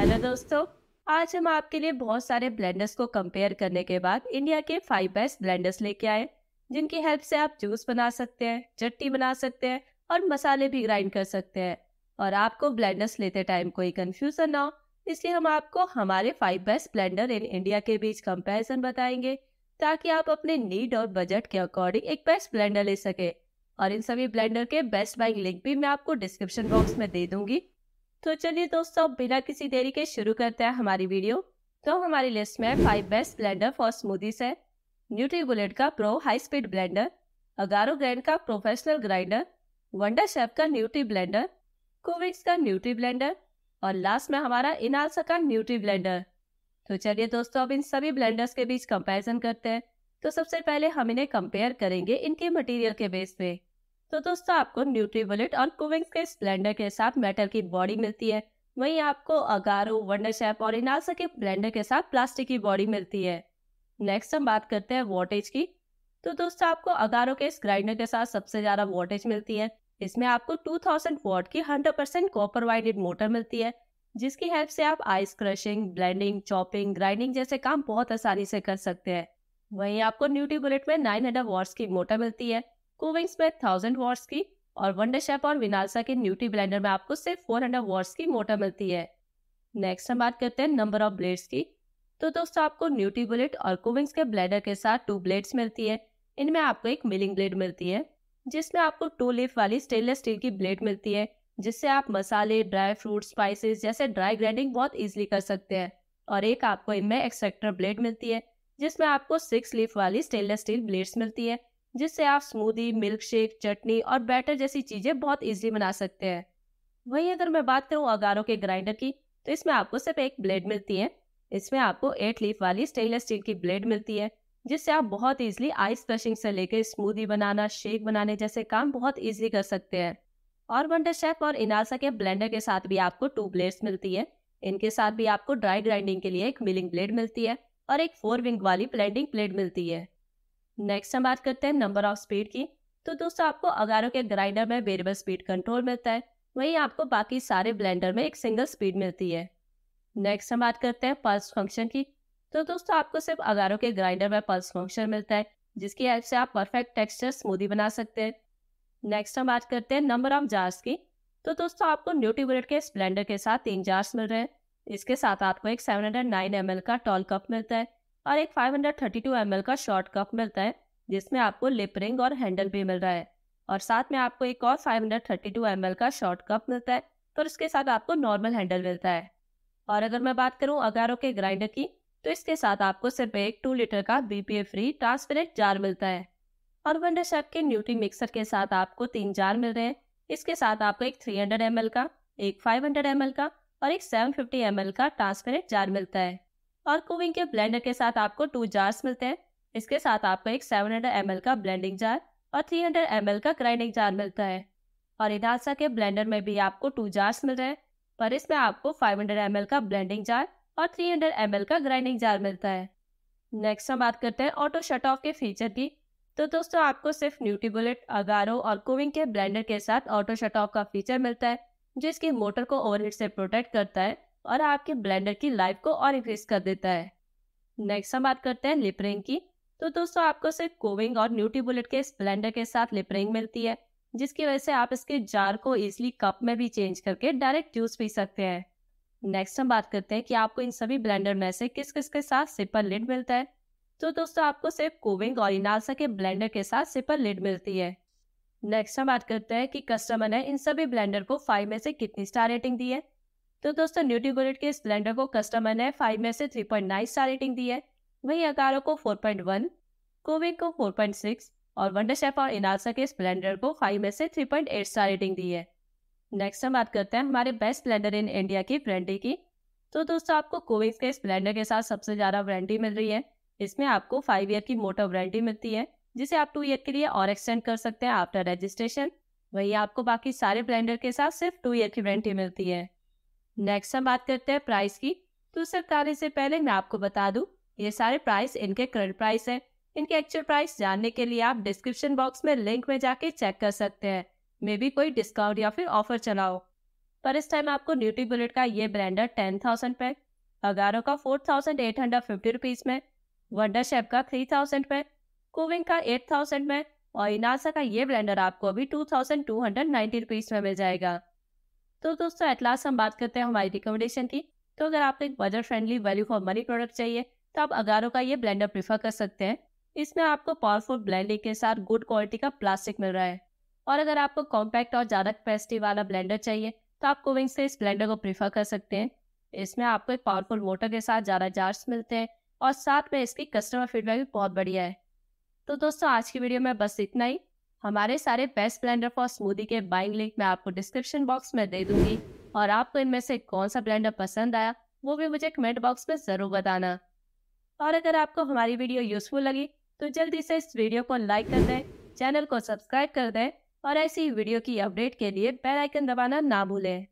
hello दोस्तों आज हम आपके लिए बहुत सारे ब्लेंडर्स को कंपेयर करने के बाद इंडिया के फाइव बेस्ट ब्लेंडर्स लेके आए जिनकी हेल्प से आप जूस बना सकते हैं चट्टी बना सकते हैं और मसाले भी ग्राइंड कर सकते हैं और आपको ब्लेंडर्स लेते टाइम कोई कंफ्यूजन ना हो इसलिए हम आपको हमारे five best blender in India के बीच कंपेरिजन बताएंगे ताकि आप अपने नीड और बजट के अकॉर्डिंग एक बेस्ट ब्लेंडर ले सके और इन सभी ब्लेंडर के बेस्ट बाइंग लिंक भी मैं आपको डिस्क्रिप्शन बॉक्स में दे दूंगी तो चलिए दोस्तों बिना किसी देरी के शुरू करते हैं हमारी वीडियो तो हमारी लिस्ट में five best blender for smoothies है न्यूट्री बुलेट का pro high speed blender Agaro grand का प्रोफेशनल ग्राइंडर वंडर शेफ का न्यूट्री ब्लेंडर कोविक्स का न्यूट्री ब्लेंडर और लास्ट में हमारा इनालसा का न्यूट्री ब्लेंडर तो चलिए दोस्तों अब इन सभी ब्लेंडर्स के बीच कंपेरिजन करते हैं तो सबसे पहले हम इन्हें कंपेयर करेंगे इनके मटेरियल के बेस पे तो दोस्तों आपको न्यूट्री बुलेट और कुविंग के स्प्लेंडर के साथ मेटल की बॉडी मिलती है वहीं आपको अगारो वंडर शेप और इनासा के ब्लेंडर के साथ प्लास्टिक की बॉडी मिलती है नेक्स्ट हम बात करते हैं वोल्टेज की तो दोस्तों आपको अगारो के इस ग्राइंडर के साथ सबसे ज्यादा वोल्टेज मिलती है इसमें आपको 2000 वॉट की 100 परसेंट कॉपर वाइडेड मोटर मिलती है जिसकी हेल्प से आप ice crushing blending chopping grinding जैसे काम बहुत आसानी से कर सकते हैं वहीं आपको न्यूटी बुलेट में 900 हंड्रेड की मोटर मिलती है कोविंग्स में थाउजेंड वॉट्स की और वंडरशेप और विनालसा के न्यूटी ब्लेंडर में आपको सिर्फ फोर हंड्रेड वॉट्स की मोटर मिलती है नेक्स्ट हम बात करते हैं नंबर ऑफ ब्लेड्स की तो दोस्तों आपको न्यूटी बुलेट और कोविंग्स के ब्लेडर के साथ टू ब्लेड्स मिलती है इनमें आपको एक मिलिंग ब्लेड मिलती है जिसमें आपको टू लीफ वाली स्टेनलेस स्टील की ब्लेड मिलती है जिससे आप मसाले ड्राई फ्रूट स्पाइसेस जैसे ड्राई ग्राइंडिंग बहुत इजीली कर सकते हैं और एक आपको इनमें एक्सेक्टर ब्लेड मिलती है जिसमें आपको सिक्स लीफ वाली स्टेनलेस स्टील ब्लेड्स मिलती है जिससे आप स्मूदी मिल्क शेक चटनी और बैटर जैसी चीजें बहुत इजीली बना सकते हैं वहीं अगर मैं बात करूँ अगारों के ग्राइंडर की तो इसमें आपको सिर्फ एक ब्लेड मिलती है इसमें आपको एट लीफ वाली स्टेनलेस स्टील की ब्लेड मिलती है जिससे आप बहुत इजीली आइस क्रशिंग से लेकर स्मूदी बनाना शेक बनाने जैसे काम बहुत इजीली कर सकते हैं और वंडर शेफ और इनालसा के ब्लेंडर के साथ भी आपको टू ब्लेड्स मिलती है इनके साथ भी आपको ड्राई ग्राइंडिंग के लिए एक मिलिंग ब्लेड मिलती है और एक फोर विंग वाली ब्लेंडिंग ब्लेड मिलती है नेक्स्ट हम बात करते हैं नंबर ऑफ स्पीड की तो दोस्तों आपको अगारो के ग्राइंडर में वेरिएबल स्पीड कंट्रोल मिलता है वहीं आपको बाकी सारे ब्लेंडर में एक सिंगल स्पीड मिलती है नेक्स्ट हम बात करते हैं पल्स फंक्शन की तो दोस्तों आपको सिर्फ अगारो के ग्राइंडर में पल्स फंक्शन मिलता है जिसकी हेल्प से आप परफेक्ट टेक्सचर स्मूदी बना सकते हैं नेक्स्ट हम बात करते हैं नंबर ऑफ जार्स की तो दोस्तों आपको न्यूट्रीब्रेड के स्प्लेंडर के साथ तीन जार्स मिल रहे हैं इसके साथ आपको एक एम एल का टॉल कप मिलता है और एक 532 ml का शॉर्ट कप मिलता है जिसमें आपको लिप रिंग और हैंडल भी मिल रहा है और साथ में आपको एक और 532 ml का शॉर्ट कप मिलता है तो इसके साथ आपको नॉर्मल हैंडल मिलता है और अगर मैं बात करूँ अगारो के ग्राइंडर की तो इसके साथ आपको सिर्फ एक टू लीटर का बीपीए फ्री ट्रांसपेरेंट जार मिलता है और वंडर शेफ के न्यूट्री मिक्सर के साथ आपको तीन जार मिल रहे हैं इसके साथ आपको एक 300 ml का एक 500 ml का और एक 750 ml का ट्रांसपेरेंट जार मिलता है और कोविंग के ब्लेंडर के साथ आपको टू जार्स मिलते हैं इसके साथ आपको एक 700 हंड्रेड का ब्लेंडिंग जार और 300 हंड्रेड का ग्राइंडिंग जार मिलता है और इधासा के ब्लेंडर में भी आपको टू जार्स मिल रहे हैं पर इसमें आपको 500 हंड्रेड का ब्लेंडिंग जार और 300 हंड्रेड का ग्राइंडिंग जार मिलता है नेक्स्ट हम बात करते हैं ऑटो शट ऑफ के फीचर की तो दोस्तों आपको सिर्फ न्यूटी बुलेट अगारो और कोविंग के ब्लेंडर के साथ ऑटो शट ऑफ का फीचर मिलता है जो इसकी मोटर को ओवरहीट से प्रोटेक्ट करता है और आपके ब्लेंडर की लाइफ को और इंक्रीज कर देता है नेक्स्ट हम बात करते हैं लिपरिंग की तो दोस्तों आपको सिर्फ कोविंग और न्यूटी बुलेट के स्प्लेंडर ब्लेंडर के साथ लिपरिंग मिलती है जिसकी वजह से आप इसके जार को इजिली कप में भी चेंज करके डायरेक्ट जूस पी सकते हैं नेक्स्ट हम बात करते हैं कि आपको इन सभी ब्लेंडर में से किस किस के साथ सिपर लिड मिलता है तो दोस्तों आपको सिर्फ कोविंग और इनालसा के ब्लेंडर के साथ सिपर लिड मिलती है नेक्स्ट हम बात करते हैं कि कस्टमर ने इन सभी ब्लेंडर को फाइव में से कितनी स्टार रेटिंग दी है तो दोस्तों न्यूटी बुलेट के स्प्लेंडर को कस्टमर ने फाइव में से three point nine star rating दी है वहीं अकारो को फोर पॉइंट वन कोविक को फोर पॉइंट सिक्स और वंडरशेफ और इनासा के स्प्लेंडर को फाइव में से three point eight star rating दी है नेक्स्ट हम बात करते हैं हमारे बेस्ट स्प्लेंडर इन इंडिया की ब्रांडी की तो दोस्तों आपको कोविक के स्प्लेंडर के साथ सबसे ज़्यादा वारंटी मिल रही है इसमें आपको फाइव ईयर की मोटर वारंटी मिलती है जिसे आप टू ईयर के लिए और एक्सटेंड कर सकते हैं आफ्टर रजिस्ट्रेशन वही आपको बाकी सारे ब्लेंडर के साथ सिर्फ टू ईयर की वारंटी मिलती है नेक्स्ट हम बात करते हैं प्राइस की तो सर कार्य से पहले मैं आपको बता दूं ये सारे प्राइस इनके करंट प्राइस है इनके एक्चुअल प्राइस जानने के लिए आप डिस्क्रिप्शन बॉक्स में लिंक में जाके चेक कर सकते हैं मे बी कोई डिस्काउंट या फिर ऑफर चलाओ पर इस टाइम आपको न्यूट्री बुलेट का ये ब्रांडर टेन थाउजेंड पे अगारो का four thousand eight hundred fifty rupees में वंडर शेप का थ्री थाउजेंड पे कोविंग का एट थाउजेंड में और इनासा का ये ब्रांडर आपको अभी two thousand two hundred ninety rupees में मिल जाएगा तो दोस्तों एट लास्ट हम बात करते हैं हमारी रिकमेंडेशन की तो अगर आपको एक budget friendly value for money product चाहिए तो आप अगारो का ये ब्लेंडर प्रीफर कर सकते हैं इसमें आपको पावरफुल ब्लेंडिंग के साथ गुड क्वालिटी का प्लास्टिक मिल रहा है और अगर आपको कॉम्पैक्ट और ज़्यादा कैपेसिटी वाला ब्लेंडर चाहिए तो आप कोविंग से इस ब्लेंडर को प्रीफर कर सकते हैं इसमें आपको एक पावरफुल मोटर के साथ ज़्यादा जार्स मिलते हैं और साथ में इसकी कस्टमर फीडबैक भी बहुत बढ़िया है तो दोस्तों आज की वीडियो में बस इतना ही हमारे सारे बेस्ट ब्लेंडर फॉर स्मूदी के बाइंग लिंक मैं आपको डिस्क्रिप्शन बॉक्स में दे दूंगी और आपको इनमें से कौन सा ब्लेंडर पसंद आया वो भी मुझे कमेंट बॉक्स में ज़रूर बताना और अगर आपको हमारी वीडियो यूजफुल लगी तो जल्दी से इस वीडियो को लाइक कर दें चैनल को सब्सक्राइब कर दें और ऐसी वीडियो की अपडेट के लिए बेल आइकन दबाना ना भूलें